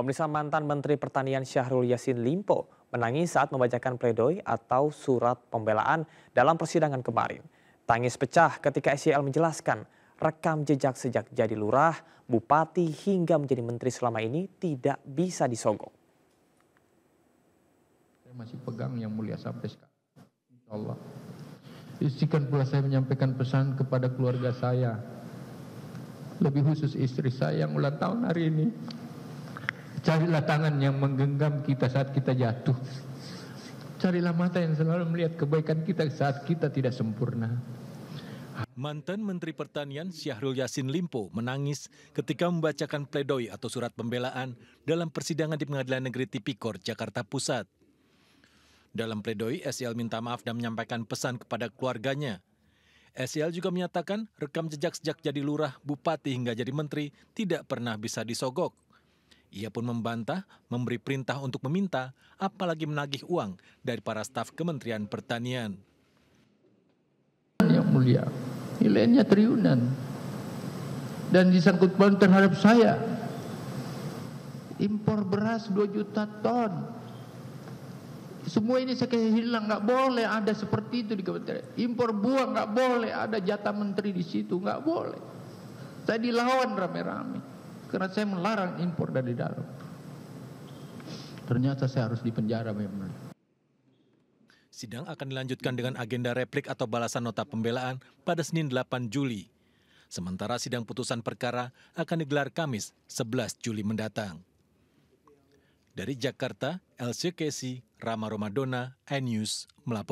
Pemirsa mantan Menteri Pertanian Syahrul Yasin Limpo menangis saat membacakan pledoi atau surat pembelaan dalam persidangan kemarin. Tangis pecah ketika SCL menjelaskan rekam jejak sejak jadi lurah, bupati hingga menjadi menteri selama ini tidak bisa disogok. Saya masih pegang yang mulia sampai sekarang. Insya Allah. Istikan pula saya menyampaikan pesan kepada keluarga saya. Lebih khusus istri saya yang ulang tahun hari ini. Carilah tangan yang menggenggam kita saat kita jatuh. Carilah mata yang selalu melihat kebaikan kita saat kita tidak sempurna. Mantan Menteri Pertanian Syahrul Yasin Limpo menangis ketika membacakan pledoi atau surat pembelaan dalam persidangan di Pengadilan Negeri Tipikor, Jakarta Pusat. Dalam pledoi, SEL minta maaf dan menyampaikan pesan kepada keluarganya. SEL juga menyatakan rekam jejak sejak jadi lurah, bupati hingga jadi menteri tidak pernah bisa disogok. Ia pun membantah memberi perintah untuk meminta, apalagi menagih uang dari para staf Kementerian Pertanian. Yang mulia, nilainya triliunan. Dan disangkut paut terhadap saya. Impor beras 2 juta ton. Semua ini saya hilang, nggak boleh ada seperti itu di kementerian. Impor buah nggak boleh ada jatah menteri di situ, nggak boleh. Saya dilawan rame-rame karena saya melarang impor dari dalam. Ternyata saya harus dipenjara memang. Sidang akan dilanjutkan dengan agenda replik atau balasan nota pembelaan pada Senin 8 Juli. Sementara sidang putusan perkara akan digelar Kamis 11 Juli mendatang. Dari Jakarta, Elsie Casey, Rama Romadona, iNews, melaporkan.